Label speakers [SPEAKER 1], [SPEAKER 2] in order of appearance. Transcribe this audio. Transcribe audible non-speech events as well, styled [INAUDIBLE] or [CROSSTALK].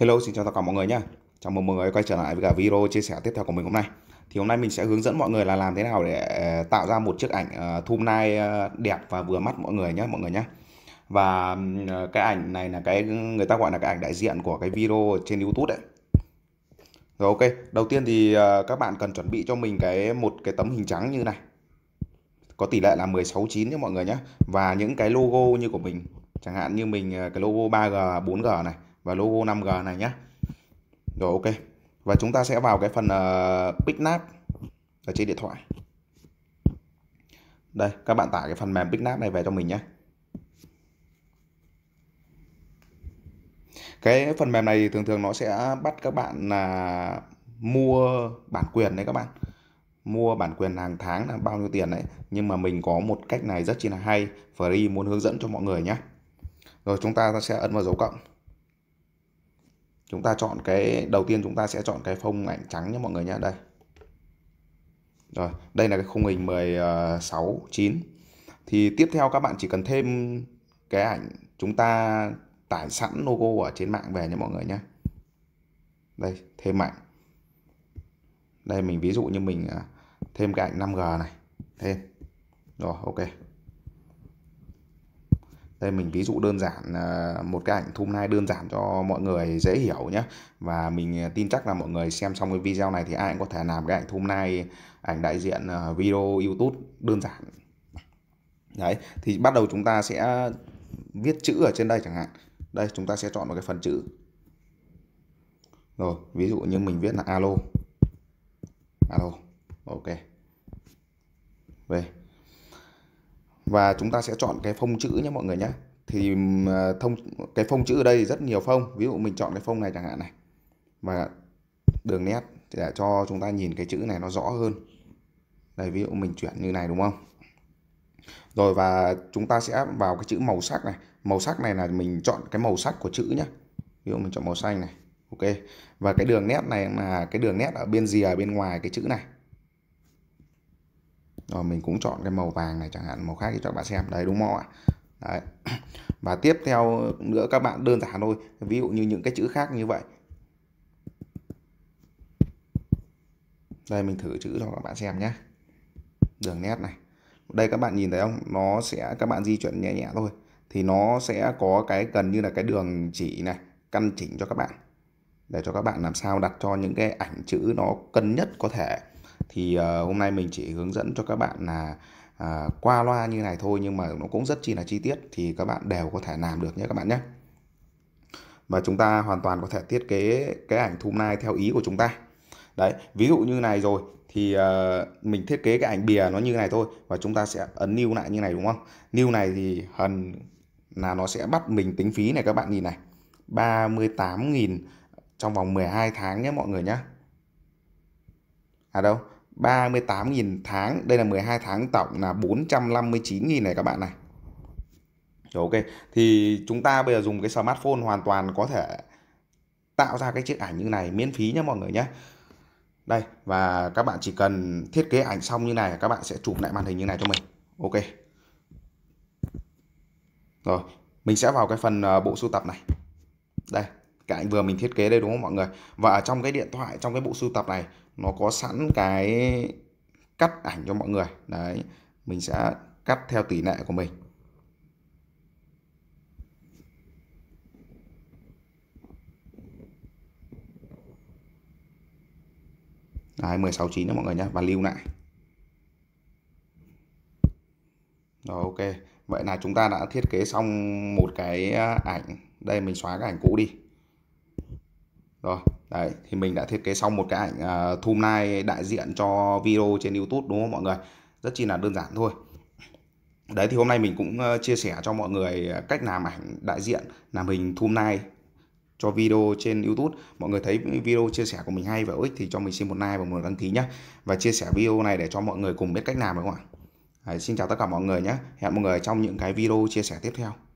[SPEAKER 1] Hello xin chào tất cả mọi người nhé Chào mừng mọi người quay trở lại với cả video chia sẻ tiếp theo của mình hôm nay Thì hôm nay mình sẽ hướng dẫn mọi người là làm thế nào để ờ, tạo ra một chiếc ảnh ờ, thumbnail ờ, đẹp và vừa mắt mọi người nhé mọi người nhé Và cái ảnh này là cái người ta gọi là cái ảnh đại diện của cái video trên Youtube đấy Rồi ok, đầu tiên thì các bạn cần chuẩn bị cho mình cái một cái tấm hình trắng như này có tỷ lệ là 169 nhé mọi người nhé Và những cái logo như của mình Chẳng hạn như mình cái logo 3G, 4G này và logo 5G này nhé rồi ok và chúng ta sẽ vào cái phần uh, ờ, bitnap ở trên điện thoại đây các bạn tải cái phần mềm bitnap này về cho mình nhé cái phần mềm này thường thường nó sẽ bắt các bạn là mua bản quyền đấy các bạn mua bản quyền hàng tháng là bao nhiêu tiền đấy nhưng mà mình có một cách này rất chi là hay free muốn hướng dẫn cho mọi người nhé rồi chúng ta sẽ ấn vào dấu cộng chúng ta chọn cái đầu tiên chúng ta sẽ chọn cái phông ảnh trắng nhé mọi người nhé đây rồi đây là cái khung hình 16 9 ờ, thì tiếp theo các bạn chỉ cần thêm cái ảnh chúng ta tải sẵn logo ở trên mạng về nhé mọi người nhé đây thêm ảnh đây mình ví dụ như mình ờ, thêm cái ảnh 5G này thêm rồi ok đây mình ví dụ đơn giản à, một cái ảnh thumbnail đơn giản cho mọi người dễ hiểu nhé và mình à, tin chắc là mọi người xem xong cái video này thì ai cũng có thể làm cái ảnh thumbnail ảnh đại diện à, video YouTube đơn giản đấy thì bắt đầu chúng ta sẽ viết chữ ở trên đây chẳng hạn đây chúng ta sẽ chọn một cái phần chữ rồi ví dụ như mình viết là alo alo ok về và chúng ta sẽ chọn cái phông chữ nhé mọi người nhé thì à, thông cái phông chữ ở đây rất nhiều phông ví dụ mình chọn cái phông này chẳng hạn này và đường nét để cho chúng ta nhìn cái chữ này nó rõ hơn đây ví dụ mình chuyển như này đúng không rồi và chúng ta sẽ vào cái chữ màu sắc này màu sắc này là mình chọn cái màu sắc của chữ nhé ví dụ mình chọn màu xanh này ok và cái đường nét này là cái đường nét ở bên rìa bên ngoài cái chữ này rồi ờ, mình cũng chọn cái màu vàng này chẳng hạn màu khác thì cho các bạn xem đấy đúng không ạ đấy [CLEARS THROAT] và tiếp theo nữa các bạn đơn giản thôi ví dụ như những cái chữ khác như vậy đây mình thử chữ cho các bạn xem nhé đường nét này đây các bạn nhìn thấy không nó sẽ các bạn di chuyển nhẹ nhẹ thôi thì nó sẽ có cái gần như là cái đường chỉ này căn chỉnh cho các bạn để cho các bạn làm sao đặt cho những cái ảnh chữ nó cân nhất có thể thì uh, hôm nay mình chỉ hướng dẫn cho các bạn là uh, qua loa như này thôi nhưng mà nó cũng rất chi là chi tiết thì các bạn đều có thể làm được nhé các bạn nhé và chúng ta hoàn toàn có thể thiết kế cái ảnh thumbnail theo ý của chúng ta đấy ví dụ như này rồi thì uh, mình thiết kế cái ảnh bìa nó như này thôi và chúng ta sẽ ấn new lại như này đúng không new này thì hần là nó sẽ bắt mình tính phí này các bạn nhìn này 38.000 trong vòng 12 tháng nhé mọi người nhé à đâu 38.000 tháng đây là 12 tháng tổng là 459.000 này các bạn này ok thì chúng ta bây giờ dùng cái smartphone hoàn toàn có thể tạo ra cái chiếc ảnh như này miễn phí nhé mọi người nhé đây và các bạn chỉ cần thiết kế ảnh xong như này các bạn sẽ chụp lại màn hình như này cho mình ok rồi mình sẽ vào cái phần ờ, bộ sưu tập này đây cái vừa mình thiết kế đây đúng không mọi người và ở trong cái điện thoại trong cái bộ sưu tập này nó có sẵn cái cắt ảnh cho mọi người đấy mình sẽ cắt theo tỷ lệ của mình Đấy, 169 đó mọi người nhé và lưu lại Rồi ok Vậy là chúng ta đã thiết kế xong một cái à, ảnh Đây mình xóa cái ảnh cũ đi rồi đấy thì mình đã thiết kế xong một cái ảnh uh, à, thumbnail đại diện cho video trên youtube đúng không mọi người rất chi là đơn giản thôi đấy thì hôm nay mình cũng ờ, chia sẻ cho mọi người cách làm ảnh đại diện làm hình thumbnail cho video trên YouTube. Mọi người thấy video chia sẻ của mình hay và ích thì cho mình xin một like và một đăng ký nhé. Và chia sẻ video này để cho mọi người cùng biết cách làm đúng không ạ? xin chào tất cả mọi người nhé. Hẹn mọi người trong những cái video chia sẻ tiếp theo.